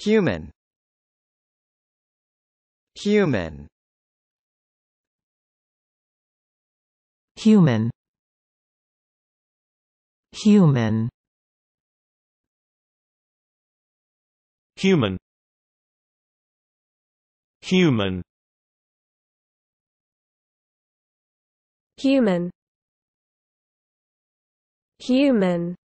Human Human Human Human Human Human Human Human